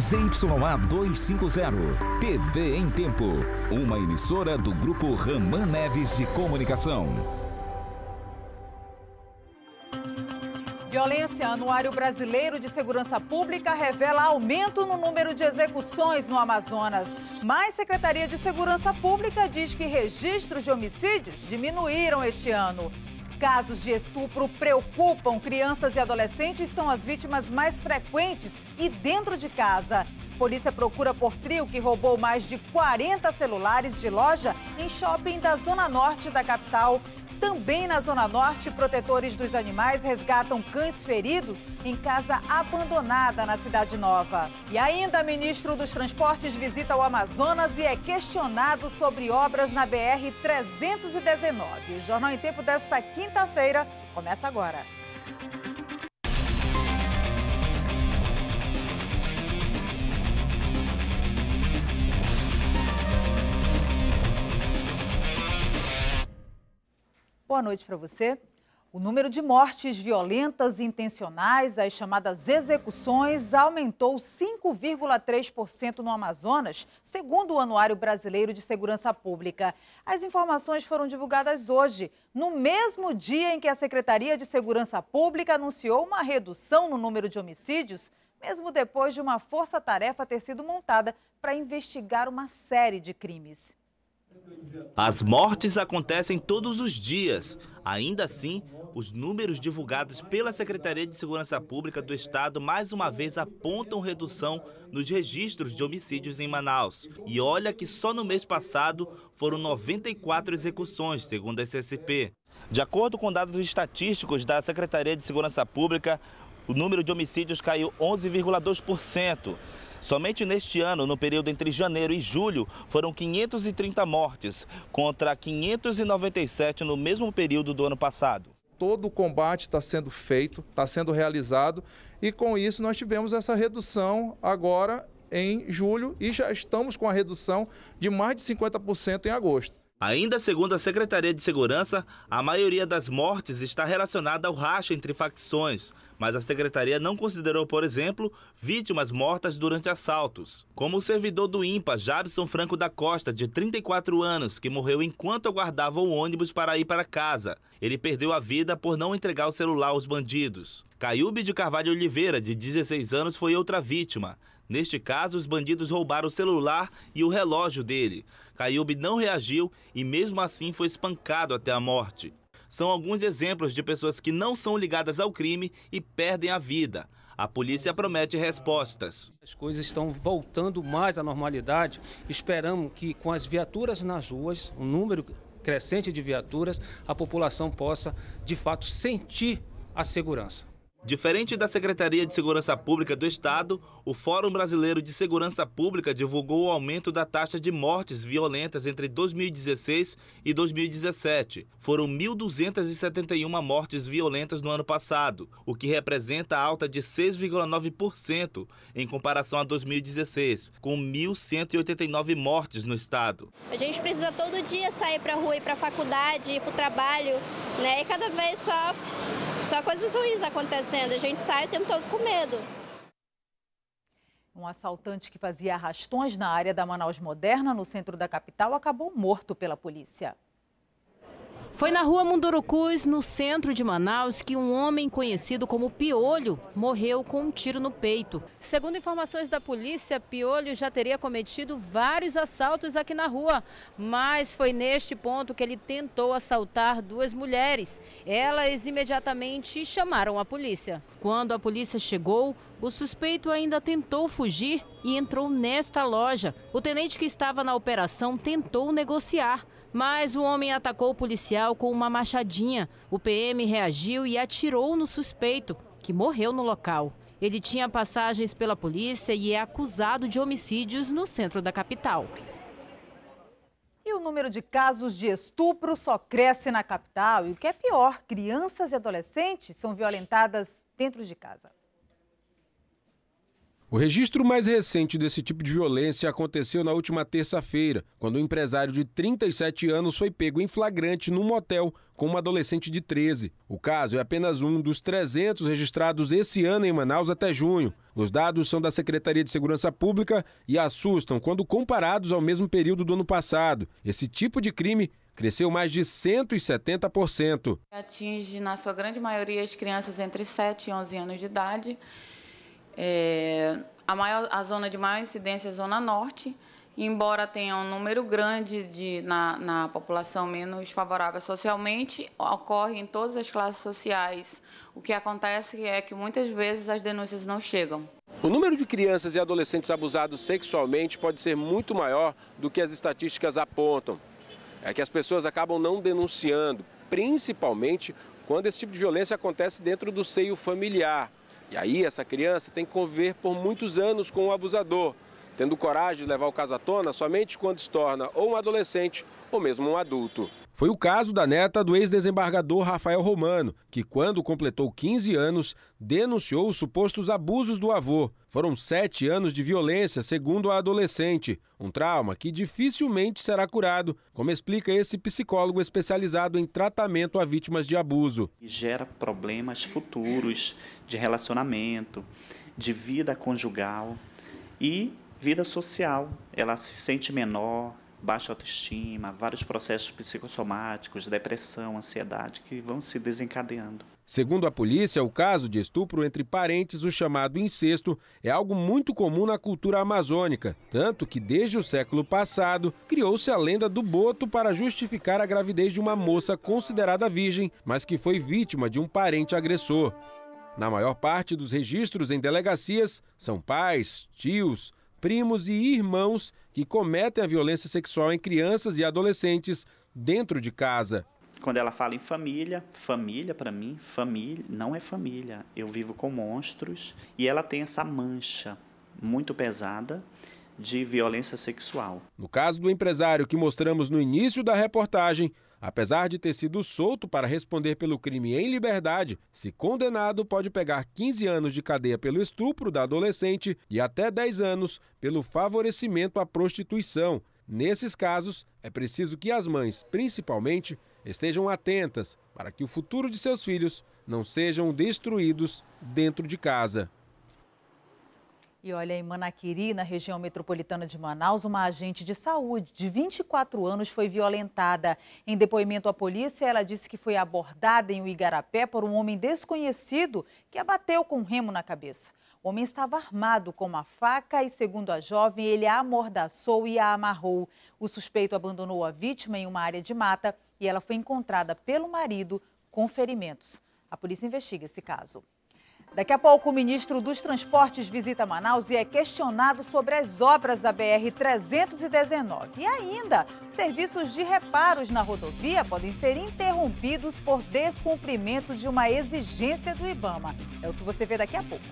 ZYA 250, TV em Tempo, uma emissora do grupo Raman Neves de Comunicação. Violência, Anuário Brasileiro de Segurança Pública revela aumento no número de execuções no Amazonas. Mas Secretaria de Segurança Pública diz que registros de homicídios diminuíram este ano casos de estupro preocupam crianças e adolescentes são as vítimas mais frequentes e dentro de casa. Polícia procura por trio que roubou mais de 40 celulares de loja em shopping da Zona Norte da capital. Também na Zona Norte, protetores dos animais resgatam cães feridos em casa abandonada na Cidade Nova. E ainda, ministro dos Transportes visita o Amazonas e é questionado sobre obras na BR-319. O Jornal em Tempo desta quinta-feira começa agora. Boa noite para você. O número de mortes violentas e intencionais, as chamadas execuções, aumentou 5,3% no Amazonas, segundo o Anuário Brasileiro de Segurança Pública. As informações foram divulgadas hoje, no mesmo dia em que a Secretaria de Segurança Pública anunciou uma redução no número de homicídios, mesmo depois de uma força-tarefa ter sido montada para investigar uma série de crimes. As mortes acontecem todos os dias. Ainda assim, os números divulgados pela Secretaria de Segurança Pública do Estado mais uma vez apontam redução nos registros de homicídios em Manaus. E olha que só no mês passado foram 94 execuções, segundo a SSP. De acordo com dados estatísticos da Secretaria de Segurança Pública, o número de homicídios caiu 11,2%. Somente neste ano, no período entre janeiro e julho, foram 530 mortes, contra 597 no mesmo período do ano passado. Todo o combate está sendo feito, está sendo realizado, e com isso nós tivemos essa redução agora em julho e já estamos com a redução de mais de 50% em agosto. Ainda segundo a Secretaria de Segurança, a maioria das mortes está relacionada ao racha entre facções, mas a Secretaria não considerou, por exemplo, vítimas mortas durante assaltos, como o servidor do IMPA, Jabson Franco da Costa, de 34 anos, que morreu enquanto aguardava o ônibus para ir para casa. Ele perdeu a vida por não entregar o celular aos bandidos. Caiube de Carvalho Oliveira, de 16 anos, foi outra vítima. Neste caso, os bandidos roubaram o celular e o relógio dele. Caiobe não reagiu e, mesmo assim, foi espancado até a morte. São alguns exemplos de pessoas que não são ligadas ao crime e perdem a vida. A polícia promete respostas. As coisas estão voltando mais à normalidade. Esperamos que, com as viaturas nas ruas, um número crescente de viaturas, a população possa, de fato, sentir a segurança. Diferente da Secretaria de Segurança Pública do Estado, o Fórum Brasileiro de Segurança Pública divulgou o aumento da taxa de mortes violentas entre 2016 e 2017. Foram 1.271 mortes violentas no ano passado, o que representa alta de 6,9% em comparação a 2016, com 1.189 mortes no estado. A gente precisa todo dia sair para a rua, ir para a faculdade, ir para o trabalho, né? E cada vez só só coisas ruins acontecendo, a gente sai o tempo todo com medo. Um assaltante que fazia arrastões na área da Manaus Moderna, no centro da capital, acabou morto pela polícia. Foi na rua Mundurucus, no centro de Manaus, que um homem conhecido como Piolho morreu com um tiro no peito. Segundo informações da polícia, Piolho já teria cometido vários assaltos aqui na rua, mas foi neste ponto que ele tentou assaltar duas mulheres. Elas imediatamente chamaram a polícia. Quando a polícia chegou, o suspeito ainda tentou fugir e entrou nesta loja. O tenente que estava na operação tentou negociar mas o homem atacou o policial com uma machadinha. O PM reagiu e atirou no suspeito, que morreu no local. Ele tinha passagens pela polícia e é acusado de homicídios no centro da capital. E o número de casos de estupro só cresce na capital. E o que é pior, crianças e adolescentes são violentadas dentro de casa. O registro mais recente desse tipo de violência aconteceu na última terça-feira, quando um empresário de 37 anos foi pego em flagrante num motel com uma adolescente de 13. O caso é apenas um dos 300 registrados esse ano em Manaus até junho. Os dados são da Secretaria de Segurança Pública e assustam quando comparados ao mesmo período do ano passado. Esse tipo de crime cresceu mais de 170%. Atinge, na sua grande maioria, as crianças entre 7 e 11 anos de idade é, a, maior, a zona de maior incidência é a zona norte, embora tenha um número grande de, na, na população menos favorável socialmente, ocorre em todas as classes sociais. O que acontece é que muitas vezes as denúncias não chegam. O número de crianças e adolescentes abusados sexualmente pode ser muito maior do que as estatísticas apontam. É que as pessoas acabam não denunciando, principalmente quando esse tipo de violência acontece dentro do seio familiar. E aí essa criança tem que conviver por muitos anos com o abusador, tendo coragem de levar o caso à tona somente quando se torna ou um adolescente ou mesmo um adulto. Foi o caso da neta do ex-desembargador Rafael Romano, que, quando completou 15 anos, denunciou os supostos abusos do avô. Foram sete anos de violência, segundo a adolescente. Um trauma que dificilmente será curado, como explica esse psicólogo especializado em tratamento a vítimas de abuso. gera problemas futuros de relacionamento, de vida conjugal e vida social. Ela se sente menor, baixa autoestima, vários processos psicossomáticos, depressão, ansiedade que vão se desencadeando. Segundo a polícia, o caso de estupro entre parentes, o chamado incesto, é algo muito comum na cultura amazônica, tanto que desde o século passado criou-se a lenda do boto para justificar a gravidez de uma moça considerada virgem, mas que foi vítima de um parente agressor. Na maior parte dos registros em delegacias, são pais, tios, primos e irmãos que cometem a violência sexual em crianças e adolescentes dentro de casa. Quando ela fala em família, família para mim, família não é família. Eu vivo com monstros e ela tem essa mancha muito pesada de violência sexual. No caso do empresário que mostramos no início da reportagem, Apesar de ter sido solto para responder pelo crime em liberdade, se condenado, pode pegar 15 anos de cadeia pelo estupro da adolescente e até 10 anos pelo favorecimento à prostituição. Nesses casos, é preciso que as mães, principalmente, estejam atentas para que o futuro de seus filhos não sejam destruídos dentro de casa. E olha, em Manaquiri, na região metropolitana de Manaus, uma agente de saúde de 24 anos foi violentada. Em depoimento à polícia, ela disse que foi abordada em um Igarapé por um homem desconhecido que a bateu com um remo na cabeça. O homem estava armado com uma faca e, segundo a jovem, ele a amordaçou e a amarrou. O suspeito abandonou a vítima em uma área de mata e ela foi encontrada pelo marido com ferimentos. A polícia investiga esse caso. Daqui a pouco, o ministro dos Transportes visita Manaus e é questionado sobre as obras da BR-319. E ainda, serviços de reparos na rodovia podem ser interrompidos por descumprimento de uma exigência do Ibama. É o que você vê daqui a pouco.